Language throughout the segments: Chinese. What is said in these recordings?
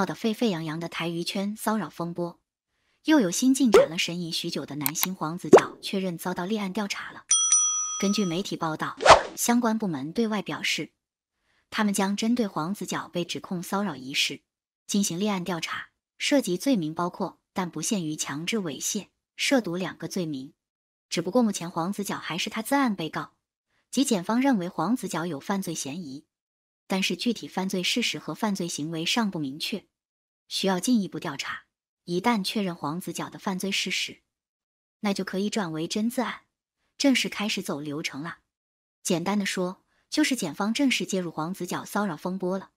闹得沸沸扬扬的台娱圈骚扰风波又有新进展了。神隐许久的男星黄子佼确认遭到立案调查了。根据媒体报道，相关部门对外表示，他们将针对黄子佼被指控骚扰一事进行立案调查，涉及罪名包括但不限于强制猥亵、涉毒两个罪名。只不过目前黄子佼还是他自案被告，即检方认为黄子佼有犯罪嫌疑。但是具体犯罪事实和犯罪行为尚不明确，需要进一步调查。一旦确认黄子佼的犯罪事实，那就可以转为真自案，正式开始走流程了。简单的说，就是检方正式介入黄子佼骚扰风波了。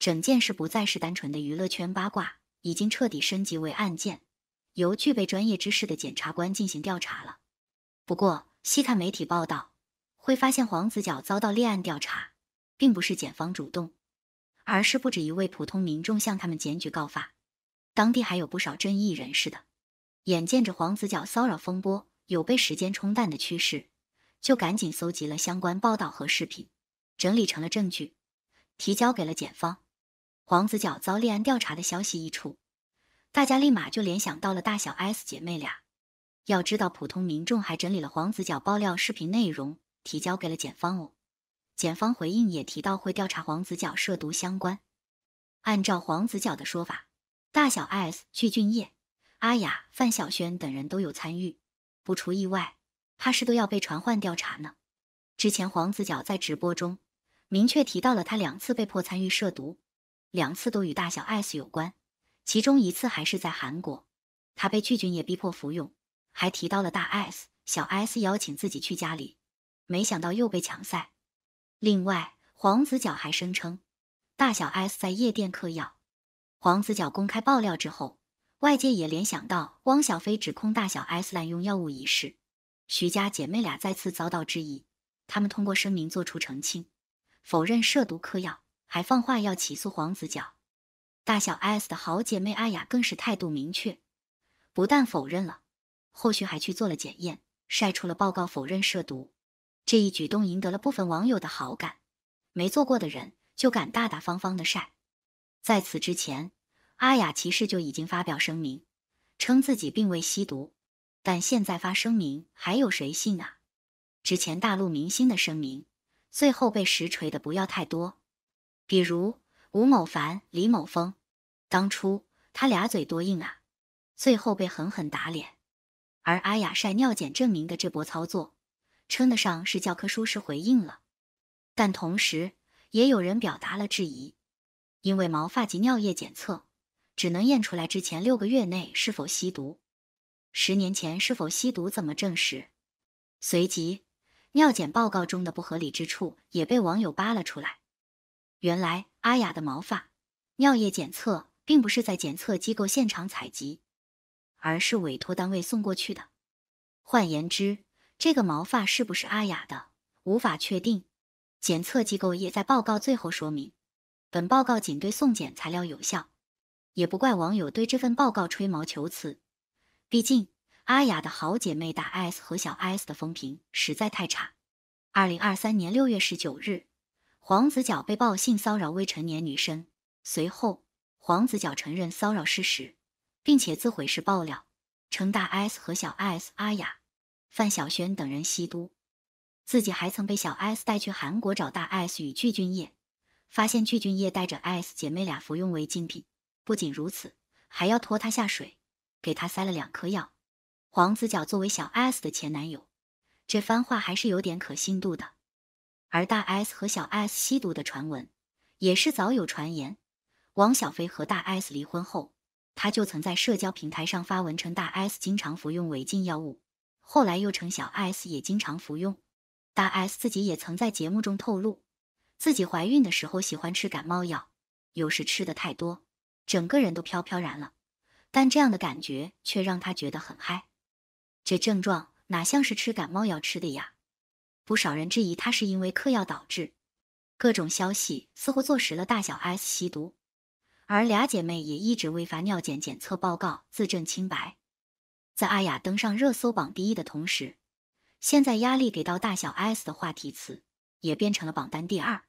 整件事不再是单纯的娱乐圈八卦，已经彻底升级为案件，由具备专业知识的检察官进行调查了。不过，细看媒体报道，会发现黄子佼遭到立案调查。并不是检方主动，而是不止一位普通民众向他们检举告发，当地还有不少正义人士的。眼见着黄子佼骚扰风波有被时间冲淡的趋势，就赶紧搜集了相关报道和视频，整理成了证据，提交给了检方。黄子佼遭立案调查的消息一出，大家立马就联想到了大小 S 姐妹俩。要知道，普通民众还整理了黄子佼爆料视频内容，提交给了检方哦。检方回应也提到会调查黄子佼涉毒相关。按照黄子佼的说法，大小 S、具俊晔、阿雅、范晓萱等人都有参与，不出意外，怕是都要被传唤调查呢。之前黄子佼在直播中明确提到了他两次被迫参与涉毒，两次都与大小 S 有关，其中一次还是在韩国，他被具俊烨逼迫服用，还提到了大 S、小 S 邀请自己去家里，没想到又被强塞。另外，黄子佼还声称，大小 S 在夜店嗑药。黄子佼公开爆料之后，外界也联想到汪小菲指控大小 S 滥用药物一事，徐家姐妹俩再次遭到质疑。她们通过声明做出澄清，否认涉毒嗑药，还放话要起诉黄子佼。大小 S 的好姐妹阿雅更是态度明确，不但否认了，后续还去做了检验，晒出了报告否认涉毒。这一举动赢得了部分网友的好感，没做过的人就敢大大方方的晒。在此之前，阿雅其实就已经发表声明，称自己并未吸毒，但现在发声明还有谁信啊？之前大陆明星的声明，最后被实锤的不要太多，比如吴某凡、李某峰，当初他俩嘴多硬啊，最后被狠狠打脸。而阿雅晒尿检证明的这波操作。称得上是教科书式回应了，但同时也有人表达了质疑，因为毛发及尿液检测只能验出来之前六个月内是否吸毒，十年前是否吸毒怎么证实？随即，尿检报告中的不合理之处也被网友扒了出来。原来，阿雅的毛发尿液检测并不是在检测机构现场采集，而是委托单位送过去的。换言之，这个毛发是不是阿雅的？无法确定。检测机构也在报告最后说明，本报告仅对送检材料有效。也不怪网友对这份报告吹毛求疵，毕竟阿雅的好姐妹大 S 和小 S 的风评实在太差。二零二三年六月十九日，黄子佼被曝性骚扰未成年女生，随后黄子佼承认骚扰事实，并且自毁时爆料，称大 S 和小 S 阿雅。范晓萱等人吸毒，自己还曾被小 S 带去韩国找大 S 与具俊晔，发现具俊晔带着 S 姐妹俩服用违禁品。不仅如此，还要拖她下水，给她塞了两颗药。黄子佼作为小 S 的前男友，这番话还是有点可信度的。而大 S 和小 S 吸毒的传闻也是早有传言。王小飞和大 S 离婚后，他就曾在社交平台上发文称大 S 经常服用违禁药物。后来又称小 S 也经常服用，大 S 自己也曾在节目中透露，自己怀孕的时候喜欢吃感冒药，有时吃的太多，整个人都飘飘然了。但这样的感觉却让她觉得很嗨，这症状哪像是吃感冒药吃的呀？不少人质疑她是因为嗑药导致，各种消息似乎坐实了大小 S 吸毒，而俩姐妹也一直未发尿检检测报告自证清白。在阿雅登上热搜榜第一的同时，现在压力给到大小 S 的话题词也变成了榜单第二。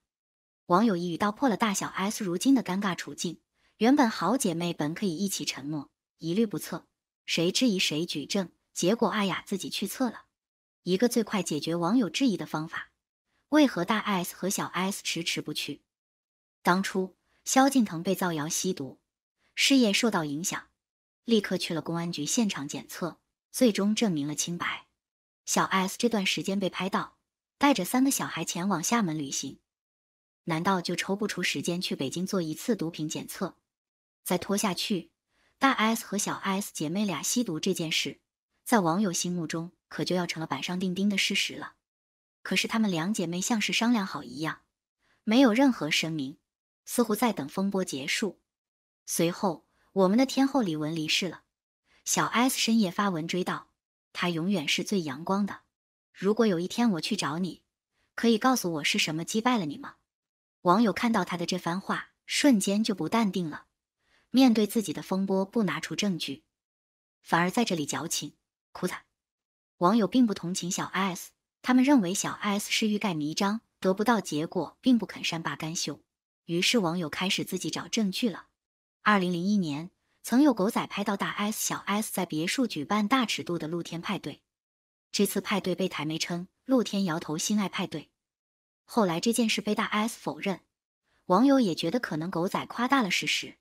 网友一语道破了大小 S 如今的尴尬处境：原本好姐妹本可以一起沉默，一律不测，谁质疑谁举证，结果阿雅自己去测了。一个最快解决网友质疑的方法，为何大 S 和小 S 迟迟不去？当初萧敬腾被造谣吸毒，事业受到影响。立刻去了公安局现场检测，最终证明了清白。小 S 这段时间被拍到带着三个小孩前往厦门旅行，难道就抽不出时间去北京做一次毒品检测？再拖下去，大 S 和小 S 姐妹俩吸毒这件事，在网友心目中可就要成了板上钉钉的事实了。可是她们两姐妹像是商量好一样，没有任何声明，似乎在等风波结束。随后。我们的天后李玟离世了，小 S 深夜发文追悼，她永远是最阳光的。如果有一天我去找你，可以告诉我是什么击败了你吗？网友看到他的这番话，瞬间就不淡定了。面对自己的风波，不拿出证据，反而在这里矫情哭惨。网友并不同情小 S，他们认为小 S 是欲盖弥彰，得不到结果，并不肯善罢甘休。于是网友开始自己找证据了。二零零一年，曾有狗仔拍到大 S、小 S 在别墅举办大尺度的露天派对。这次派对被台媒称“露天摇头心爱派对”。后来这件事被大 S 否认，网友也觉得可能狗仔夸大了事实，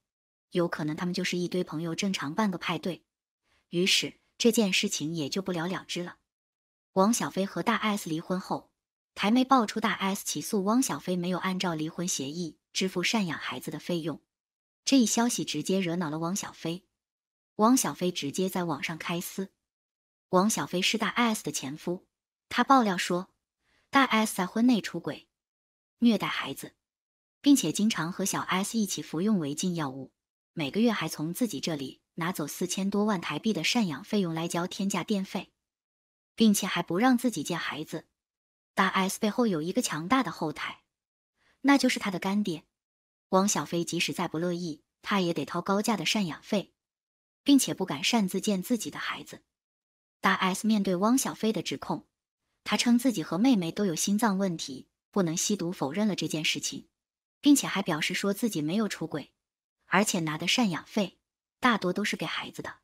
有可能他们就是一堆朋友正常办个派对。于是这件事情也就不了了之了。汪小菲和大 S 离婚后，台媒爆出大 S 起诉汪小菲没有按照离婚协议支付赡养孩子的费用。这一消息直接惹恼了汪小菲，汪小菲直接在网上开撕。汪小菲是大 S 的前夫，他爆料说大 S 在婚内出轨、虐待孩子，并且经常和小 S 一起服用违禁药物，每个月还从自己这里拿走四千多万台币的赡养费用来交天价电费，并且还不让自己见孩子。大 S 背后有一个强大的后台，那就是他的干爹。汪小菲即使再不乐意，他也得掏高价的赡养费，并且不敢擅自见自己的孩子。大 S 面对汪小菲的指控，他称自己和妹妹都有心脏问题，不能吸毒，否认了这件事情，并且还表示说自己没有出轨，而且拿的赡养费大多都是给孩子的。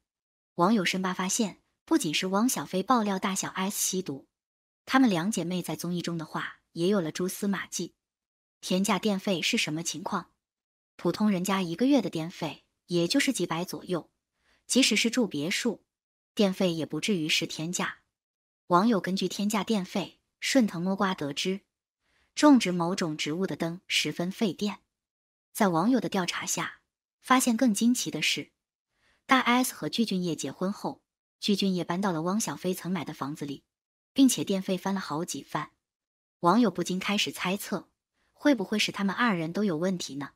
网友深扒发现，不仅是汪小菲爆料大小 S 吸毒，他们两姐妹在综艺中的话也有了蛛丝马迹。天价电费是什么情况？普通人家一个月的电费也就是几百左右，即使是住别墅，电费也不至于是天价。网友根据天价电费顺藤摸瓜得知，种植某种植物的灯十分费电。在网友的调查下，发现更惊奇的是，大 S 和具俊晔结婚后，具俊晔搬到了汪小菲曾买的房子里，并且电费翻了好几番。网友不禁开始猜测，会不会是他们二人都有问题呢？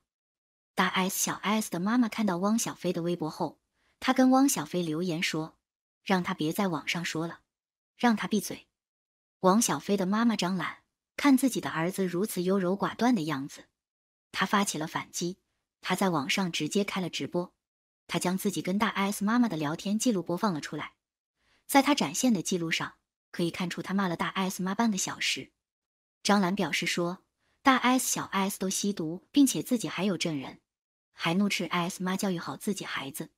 大 S 小 S 的妈妈看到汪小菲的微博后，她跟汪小菲留言说，让他别在网上说了，让他闭嘴。汪小菲的妈妈张兰看自己的儿子如此优柔寡断的样子，他发起了反击。他在网上直接开了直播，他将自己跟大 S 妈妈的聊天记录播放了出来。在他展现的记录上，可以看出他骂了大 S 妈半个小时。张兰表示说，大 S 小 S 都吸毒，并且自己还有证人。还怒斥 S 妈教育好自己孩子，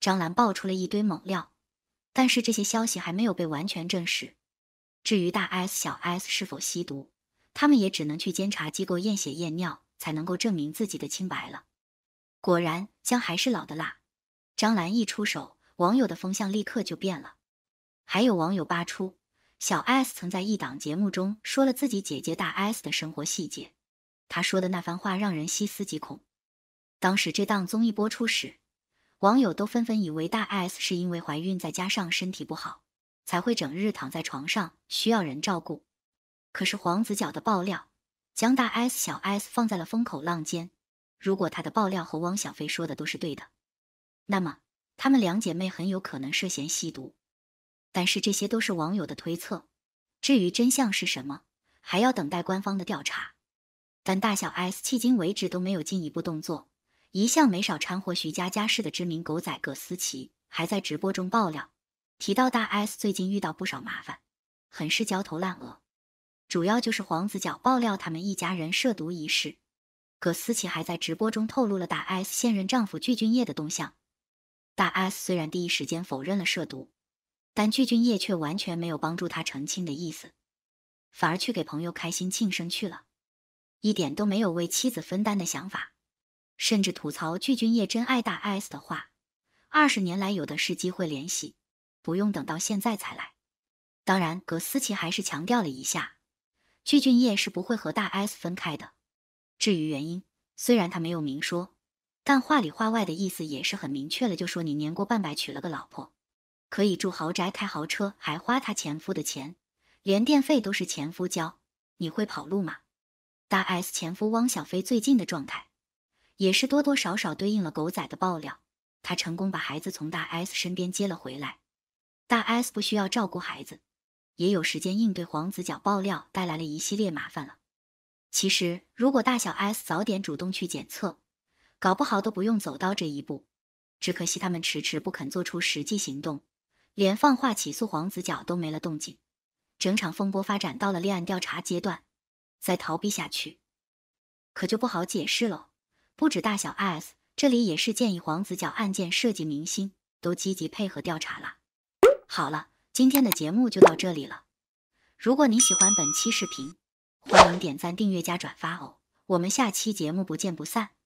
张兰爆出了一堆猛料，但是这些消息还没有被完全证实。至于大 S、小 S 是否吸毒，他们也只能去监察机构验血验尿才能够证明自己的清白了。果然，姜还是老的辣，张兰一出手，网友的风向立刻就变了。还有网友扒出小 S 曾在一档节目中说了自己姐姐大 S 的生活细节，她说的那番话让人细思极恐。当时这档综艺播出时，网友都纷纷以为大 S 是因为怀孕再加上身体不好，才会整日躺在床上需要人照顾。可是黄子佼的爆料将大 S、小 S 放在了风口浪尖。如果他的爆料和汪小菲说的都是对的，那么他们两姐妹很有可能涉嫌吸毒。但是这些都是网友的推测，至于真相是什么，还要等待官方的调查。但大小 S 迄今为止都没有进一步动作。一向没少掺和徐家家事的知名狗仔葛思琪，还在直播中爆料，提到大 S 最近遇到不少麻烦，很是焦头烂额。主要就是黄子佼爆料他们一家人涉毒一事。葛思琪还在直播中透露了大 S 现任丈夫具俊晔的动向。大 S 虽然第一时间否认了涉毒，但具俊晔却完全没有帮助他澄清的意思，反而去给朋友开心庆生去了，一点都没有为妻子分担的想法。甚至吐槽巨俊晔真爱大 S 的话，二十年来有的是机会联系，不用等到现在才来。当然，葛思琪还是强调了一下，巨俊业是不会和大 S 分开的。至于原因，虽然他没有明说，但话里话外的意思也是很明确了，就说你年过半百娶了个老婆，可以住豪宅、开豪车，还花他前夫的钱，连电费都是前夫交，你会跑路吗？大 S 前夫汪小菲最近的状态。也是多多少少对应了狗仔的爆料，他成功把孩子从大 S 身边接了回来。大 S 不需要照顾孩子，也有时间应对黄子佼爆料带来了一系列麻烦了。其实，如果大小 S 早点主动去检测，搞不好都不用走到这一步。只可惜他们迟迟不肯做出实际行动，连放话起诉黄子佼都没了动静。整场风波发展到了立案调查阶段，再逃避下去，可就不好解释了。不止大小 S，这里也是建议黄子佼案件设计明星都积极配合调查啦。好了，今天的节目就到这里了。如果你喜欢本期视频，欢迎点赞、订阅加转发哦。我们下期节目不见不散。